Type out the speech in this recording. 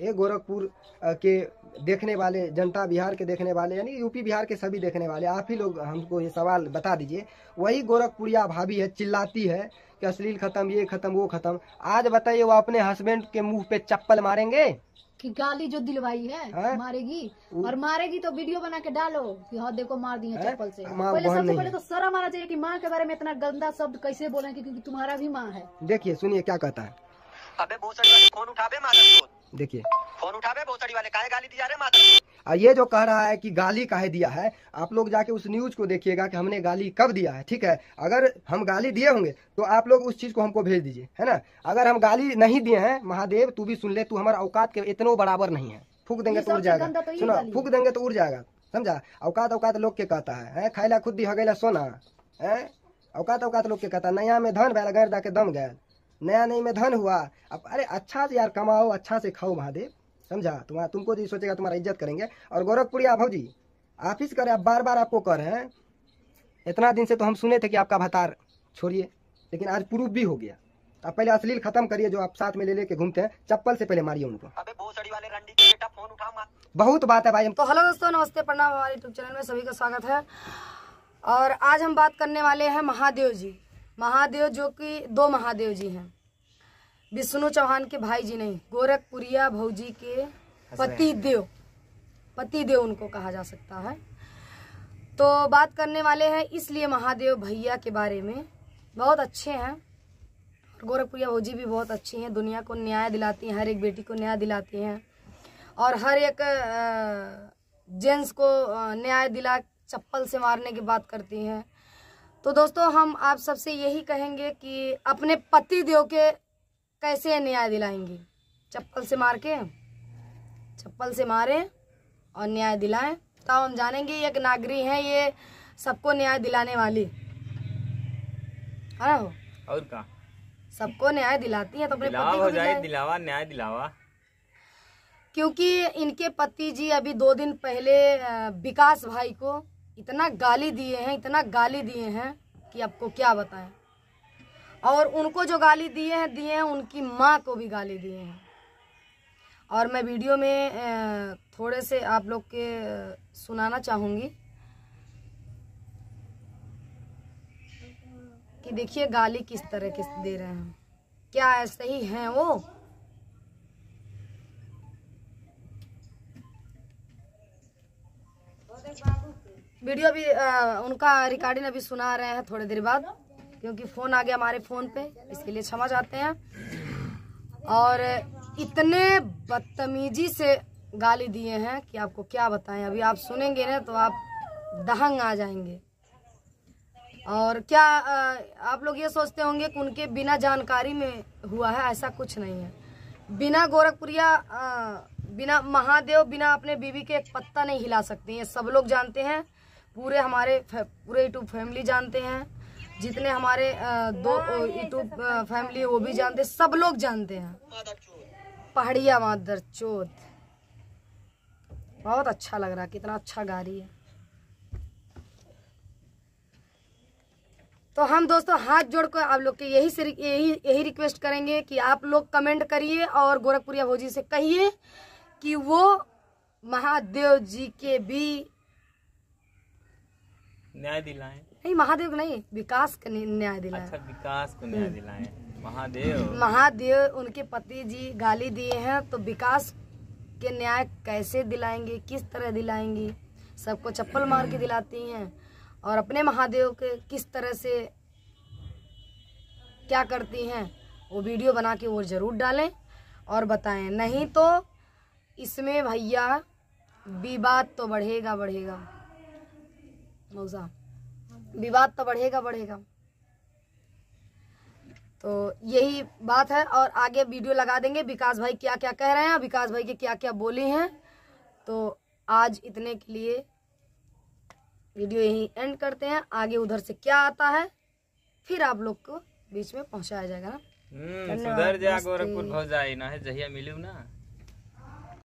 ये गोरखपुर के देखने वाले जनता बिहार के देखने वाले यानी यूपी बिहार के सभी देखने वाले आप ही लोग हमको ये सवाल बता दीजिए वही गोरखपुरिया भाभी है चिल्लाती है कि अश्लील खत्म ये खत्म वो खत्म आज बताइए वो अपने हस्बैंड के मुंह पे चप्पल मारेंगे कि गाली जो दिलवाई है, है? हाँ? मारेगी और मारेगी तो वीडियो बना के डालो कि हाँ देखो मार दिए हाँ? चप्पल से पहले सबसे पहले तो सरा मारा चाहिए कि माँ के बारे में इतना गंदा शब्द कैसे बोले क्योंकि तुम्हारा भी माँ है देखिए सुनिए क्या कहता है अबे कौन देखिए फोन उठा रहे भोसड़ी वाले काहे गाली दिया रहे माता ये जो कह रहा है कि गाली काहे दिया है आप लोग जाके उस न्यूज को देखिएगा कि हमने गाली कब दिया है ठीक है अगर हम गाली दिए होंगे तो आप लोग उस चीज को हमको भेज दीजिए है ना अगर हम गाली नहीं दिए हैं महादेव तू भी सुन ले तू हमारे औकात के इतनो बराबर नहीं है फूक देंगे तो उड़ जाएगा तो सुना फूक देंगे तो उड़ जाएगा समझा औकात औकात लोग के कहता है खाइला खुद दी हगैला सोना है औकात औकात लोग के कहता नया में धन भैल गैर दाके दम गया नया नहीं में धन हुआ अब अरे अच्छा से यार कमाओ अच्छा से खाओ महादेव समझा तुम्हारा तुमको जी सोचेगा तुम्हारा इज्जत करेंगे और आप भाजी आप ही करें आप बार बार आपको कर रहे हैं इतना दिन से तो हम सुने थे कि आपका भतार छोड़िए लेकिन आज प्रूफ भी हो गया आप पहले अश्लील खत्म करिए जो आप साथ में ले लेके घूमते हैं चप्पल से पहले मारिए उनको बहुत बात है भाई तो हेलो दोस्तों नमस्ते प्रणाम हमारे यूट्यूब चैनल में सभी का स्वागत है और आज हम बात करने वाले हैं महादेव जी महादेव जो कि दो महादेव जी हैं विष्णु चौहान के भाई जी नहीं गोरखपुरिया भाजी के पति देव पति देव उनको कहा जा सकता है तो बात करने वाले हैं इसलिए महादेव भैया के बारे में बहुत अच्छे हैं गोरखपुरिया भाजी भी बहुत अच्छी हैं दुनिया को न्याय दिलाती हैं हर एक बेटी को न्याय दिलाती हैं और हर एक जेंट्स को न्याय दिला चप्पल से मारने की बात करती हैं तो दोस्तों हम आप सबसे यही कहेंगे कि अपने पति देव के कैसे न्याय दिलाएंगे चप्पल से मार के चप्पल से मारें और न्याय दिलाएं तो हम जानेंगे एक नागरी है ये सबको न्याय दिलाने वाली है और का सबको न्याय दिलाती है तो अपने पति हो जाए दिलावा न्याय दिलावा क्योंकि इनके पति जी अभी दो दिन पहले विकास भाई को इतना गाली दिए हैं इतना गाली दिए हैं कि आपको क्या बताएं और उनको जो गाली दिए हैं दिए हैं उनकी माँ को भी गाली दिए हैं और मैं वीडियो में थोड़े से आप लोग के सुनाना चाहूँगी कि देखिए गाली किस तरह किस दे रहे हैं क्या ऐसे ही हैं वो वीडियो भी आ, उनका रिकॉर्डिंग अभी सुना रहे हैं थोड़ी देर बाद क्योंकि फ़ोन आ गया हमारे फ़ोन पे इसके लिए क्षमा चाहते हैं और इतने बदतमीजी से गाली दिए हैं कि आपको क्या बताएं अभी आप सुनेंगे ना तो आप दहंग आ जाएंगे और क्या आ, आप लोग ये सोचते होंगे कि उनके बिना जानकारी में हुआ है ऐसा कुछ नहीं है बिना गोरखपुरिया बिना महादेव बिना अपने बीवी के एक पत्ता नहीं हिला सकते हैं सब लोग जानते हैं पूरे हमारे पूरे यूट्यूब फैमिली जानते हैं जितने हमारे दो यूट्यूब फैमिली वो भी जानते सब लोग जानते हैं पहाड़िया मादर चोत बहुत अच्छा लग रहा कितना अच्छा गा रही है तो हम दोस्तों हाथ जोड़कर आप लोग के यही से यही यही रिक्वेस्ट करेंगे कि आप लोग कमेंट करिए और गोरखपुरिया भोजी से कहिए कि वो महादेव जी के भी न्याय दिलाए नहीं महादेव को नहीं विकास को न्याय दिलाए अच्छा विकास को न्याय हम्म। दिलाए महादेव महादेव उनके पति जी गाली दिए हैं तो विकास के न्याय कैसे दिलाएंगे किस तरह दिलाएंगी सबको चप्पल मार के दिलाती हैं और अपने महादेव के किस तरह से क्या करती हैं वो वीडियो बना के वो ज़रूर डालें और बताएं नहीं तो इसमें भैया विवाद तो बढ़ेगा बढ़ेगा मौजा विवाद तो बढ़ेगा बढ़ेगा तो यही बात है और आगे वीडियो लगा देंगे विकास भाई क्या क्या कह रहे हैं विकास भाई के क्या क्या बोले हैं तो आज इतने के लिए वीडियो यही एंड करते हैं आगे उधर से क्या आता है फिर आप लोग को बीच में पहुंचाया जाएगा ना हम्म, सुधर जाए गोरखपुर पहुंच जाए ना है जहिया मिलू ना